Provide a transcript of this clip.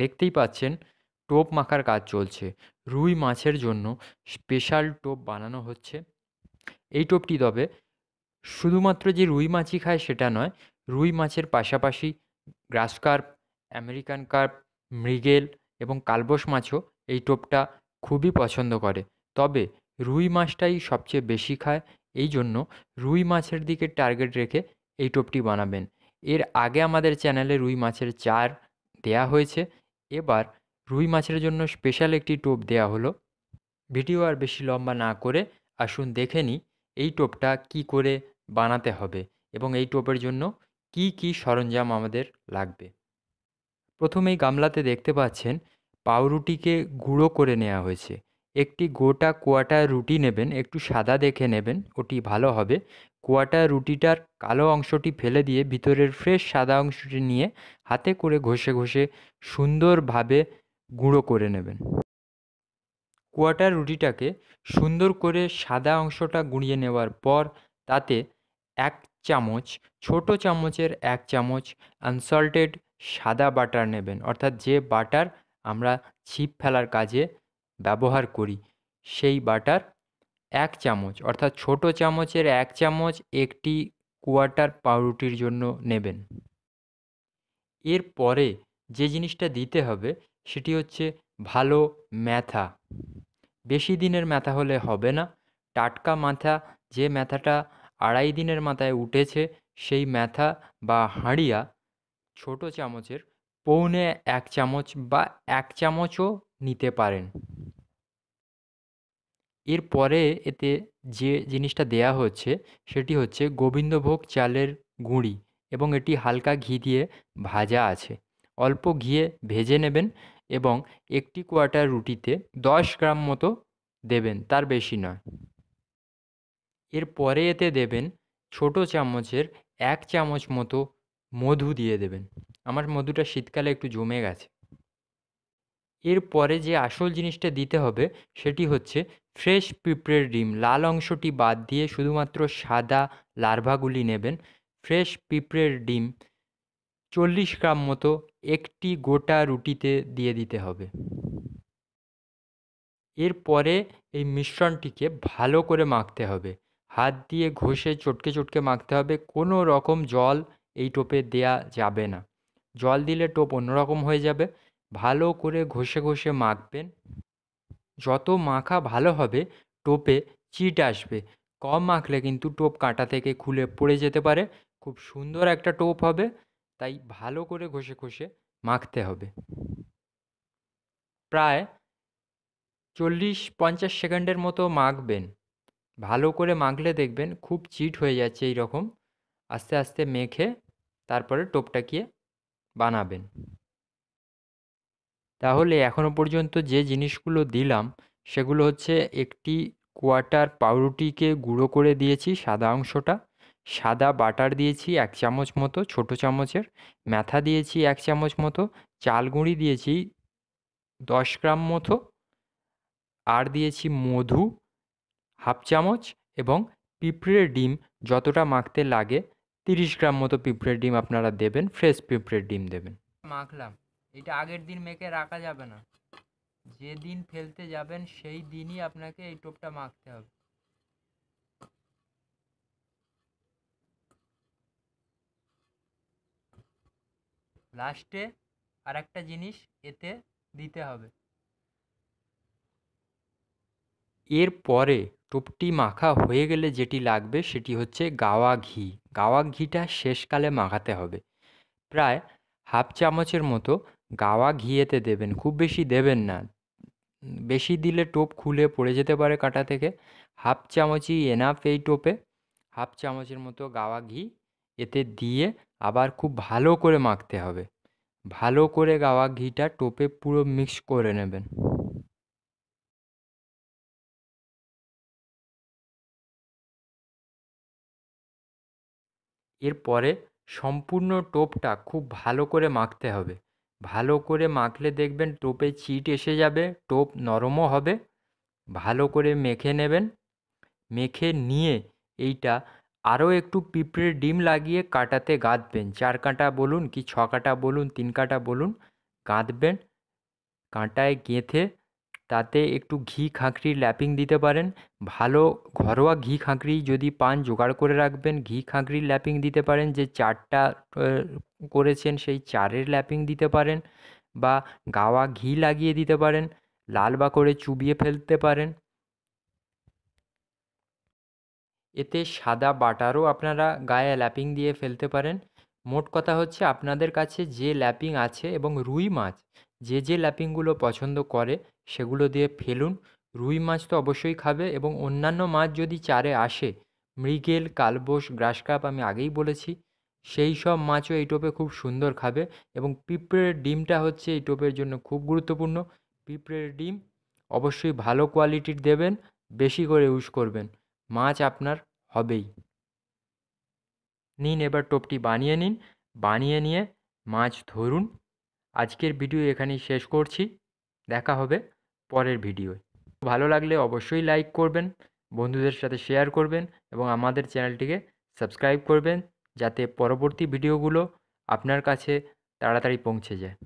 দেখতেই পাচ্ছেন টোপ মাখার কাজ চলছে রুই মাছের জন্য স্পেশাল টোপ বানানো হচ্ছে এই টোপটি তবে শুধুমাত্র যে রুই মাছই খায় সেটা নয় রুই মাছের পাশাপাশি গ্রাস কার্প আমেরিকান কার্প মৃগেল এবং কালবোস মাছও এই টোপটা খুবই পছন্দ করে তবে রুই মাছটাই সবচেয়ে বেশি খায় এই জন্য রুই মাছের দিকে টার্গেট রেখে এই টোপটি বানাবেন এর আগে আমাদের চ্যানেলে রুই মাছের চার দেয়া হয়েছে এবার রুই মাছের জন্য স্পেশাল একটি টোপ দেয়া হলো ভিডিও আর বেশি লম্বা না করে আসুন দেখে নিই এই টোপটা কি করে বানাতে হবে এবং এই টোপের জন্য কি কি সরঞ্জাম আমাদের লাগবে প্রথমেই গামলাতে দেখতে পাচ্ছেন পাউরুটিকে গুঁড়ো করে নেওয়া হয়েছে একটি গোটা কোয়াটা রুটি নেবেন একটু সাদা দেখে নেবেন ওটি ভালো হবে কোয়াটা রুটিটার কালো অংশটি ফেলে দিয়ে ভিতরের ফ্রেশ সাদা অংশটি নিয়ে হাতে করে ঘষে ঘষে সুন্দরভাবে গুঁড়ো করে নেবেন কোয়াটার রুটিটাকে সুন্দর করে সাদা অংশটা গুঁড়িয়ে নেওয়ার পর তাতে এক চামচ ছোট চামচের এক চামচ আনসল্টেড সাদা বাটার নেবেন অর্থাৎ যে বাটার আমরা ছিপ ফেলার কাজে ব্যবহার করি সেই বাটার এক চামচ অর্থাৎ ছোট চামচের এক চামচ একটি কোয়াটার পাউরুটির জন্য নেবেন এর পরে যে জিনিসটা দিতে হবে সেটি হচ্ছে ভালো ম্যাথা বেশি দিনের ম্যাথা হলে হবে না টাটকা মাথা যে ম্যাথাটা আড়াই দিনের মাথায় উঠেছে সেই ম্যাথা বা হাঁড়িয়া ছোট চামচের পৌনে এক চামচ বা এক চামচও নিতে পারেন এরপরে এতে যে জিনিসটা দেয়া হচ্ছে সেটি হচ্ছে গোবিন্দভোগ চালের গুঁড়ি এবং এটি হালকা ঘি দিয়ে ভাজা আছে অল্প ঘিয়ে ভেজে নেবেন এবং একটি কোয়াটার রুটিতে দশ গ্রাম মতো দেবেন তার বেশি নয় এরপরে এতে দেবেন ছোট চামচের এক চামচ মতো মধু দিয়ে দেবেন আমার মধুটা শীতকালে একটু জমে গেছে এর পরে যে আসল জিনিসটা দিতে হবে সেটি হচ্ছে ফ্রেশ পিঁপড়ের ডিম লাল অংশটি বাদ দিয়ে শুধুমাত্র সাদা লার্ভাগুলি নেবেন ফ্রেশ পিঁপড়ের ডিম চল্লিশ গ্রাম মতো একটি গোটা রুটিতে দিয়ে দিতে হবে এরপরে এই মিশ্রণটিকে ভালো করে মাখতে হবে হাত দিয়ে ঘষে চটকে চটকে মাখতে হবে কোনো রকম জল এই টোপে দেয়া যাবে না জল দিলে টোপ অন্যরকম হয়ে যাবে ভালো করে ঘষে ঘষে মাখবেন যত মাখা ভালো হবে টোপে চিট আসবে কম মাখলে কিন্তু টোপ কাঁটা থেকে খুলে পড়ে যেতে পারে খুব সুন্দর একটা টোপ হবে তাই ভালো করে ঘষে ঘষে মাখতে হবে প্রায় চল্লিশ পঞ্চাশ সেকেন্ডের মতো মাখবেন ভালো করে মাখলে দেখবেন খুব চিট হয়ে যাচ্ছে এই রকম আস্তে আস্তে মেখে তারপরে টোপটা কিয়ে বানাবেন তাহলে এখনও পর্যন্ত যে জিনিসগুলো দিলাম সেগুলো হচ্ছে একটি কোয়াটার পাউরুটিকে গুঁড়ো করে দিয়েছি সাদা অংশটা সাদা বাটার দিয়েছি এক চামচ মতো ছোট চামচের ম্যাথা দিয়েছি এক চামচ মতো চাল গুঁড়ি দিয়েছি দশ গ্রাম মতো আর দিয়েছি মধু হাফ চামচ এবং পিঁপড়ের ডিম যতটা মাখতে লাগে তিরিশ গ্রাম মতো পিঁপড়ের ডিম আপনারা দেবেন ফ্রেশ পিঁপড়ের ডিম দেবেন মাখলাম এটা আগের দিন মেখে রাখা যাবে না যেদিন ফেলতে যাবেন সেই দিনই আপনাকে এই টোপটা মাখতে হবে লাস্টে আর একটা জিনিস এতে দিতে হবে এর পরে টোপটি মাখা হয়ে গেলে যেটি লাগবে সেটি হচ্ছে গাওয়া ঘি গাওয়া ঘিটা শেষকালে মাখাতে হবে প্রায় হাফ চামচের মতো গাওয়া ঘিয়েতে দেবেন খুব বেশি দেবেন না বেশি দিলে টোপ খুলে পড়ে যেতে পারে কাঁটা থেকে হাফ চামচই এনাফ এই টোপে হাফ চামচের মতো গাওয়া ঘি এতে দিয়ে আবার খুব ভালো করে মাখতে হবে ভালো করে গাওয়া ঘিটা টোপে পুরো মিক্স করে নেবেন এরপরে সম্পূর্ণ টোপটা খুব ভালো করে মাখতে হবে ভালো করে মাখলে দেখবেন টোপে চিট এসে যাবে টোপ নরমও হবে ভালো করে মেখে নেবেন মেখে নিয়ে এইটা আরও একটু পিঁপড়ের ডিম লাগিয়ে কাটাতে গাঁধবেন চার কাঁটা বলুন কি ছ কাঁটা বলুন তিন কাঁটা বলুন কাঁধবেন কাঁটায় গেঁথে তাতে একটু ঘি খাঁকরির ল্যাপিং দিতে পারেন ভালো ঘরোয়া ঘি খাঁকরি যদি পান জোগাড় করে রাখবেন ঘি খাঁকরির ল্যাপিং দিতে পারেন যে চারটা করেছেন সেই চারের ল্যাপিং দিতে পারেন বা গাওয়া ঘি লাগিয়ে দিতে পারেন লাল বা করে চুবিয়ে ফেলতে পারেন এতে সাদা বাটারও আপনারা গায়ে ল্যাপিং দিয়ে ফেলতে পারেন মোট কথা হচ্ছে আপনাদের কাছে যে ল্যাপিং আছে এবং রুই মাছ যে যে ল্যাপিংগুলো পছন্দ করে সেগুলো দিয়ে ফেলুন রুই মাছ তো অবশ্যই খাবে এবং অন্যান্য মাছ যদি চারে আসে মৃগেল কালবোস গ্রাসকাপ আমি আগেই বলেছি সেই সব মাছও এই টোপে খুব সুন্দর খাবে এবং পিঁপড়ের ডিমটা হচ্ছে এই টোপের জন্য খুব গুরুত্বপূর্ণ পিঁপড়ের ডিম অবশ্যই ভালো কোয়ালিটির দেবেন বেশি করে ইউজ করবেন মাছ আপনার হবেই নিন এবার টোপটি বানিয়ে নিন বানিয়ে নিয়ে মাছ ধরুন আজকের ভিডিও এখানেই শেষ করছি দেখা হবে পরের ভিডিওয় ভালো লাগলে অবশ্যই লাইক করবেন বন্ধুদের সাথে শেয়ার করবেন এবং আমাদের চ্যানেলটিকে সাবস্ক্রাইব করবেন যাতে পরবর্তী ভিডিওগুলো আপনার কাছে তাড়াতাড়ি পৌঁছে যায়